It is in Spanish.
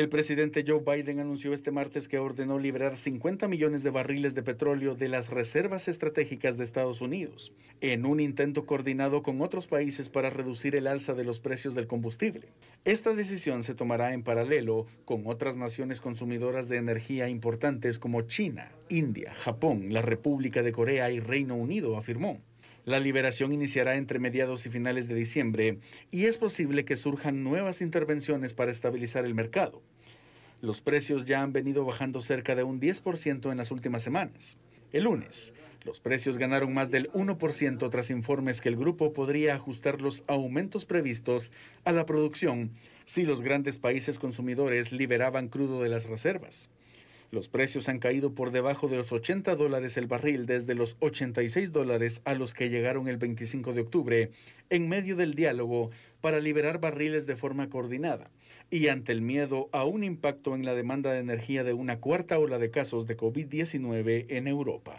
El presidente Joe Biden anunció este martes que ordenó liberar 50 millones de barriles de petróleo de las reservas estratégicas de Estados Unidos, en un intento coordinado con otros países para reducir el alza de los precios del combustible. Esta decisión se tomará en paralelo con otras naciones consumidoras de energía importantes como China, India, Japón, la República de Corea y Reino Unido, afirmó. La liberación iniciará entre mediados y finales de diciembre y es posible que surjan nuevas intervenciones para estabilizar el mercado. Los precios ya han venido bajando cerca de un 10% en las últimas semanas. El lunes, los precios ganaron más del 1% tras informes que el grupo podría ajustar los aumentos previstos a la producción si los grandes países consumidores liberaban crudo de las reservas. Los precios han caído por debajo de los 80 dólares el barril desde los 86 dólares a los que llegaron el 25 de octubre, en medio del diálogo para liberar barriles de forma coordinada y ante el miedo a un impacto en la demanda de energía de una cuarta ola de casos de COVID-19 en Europa.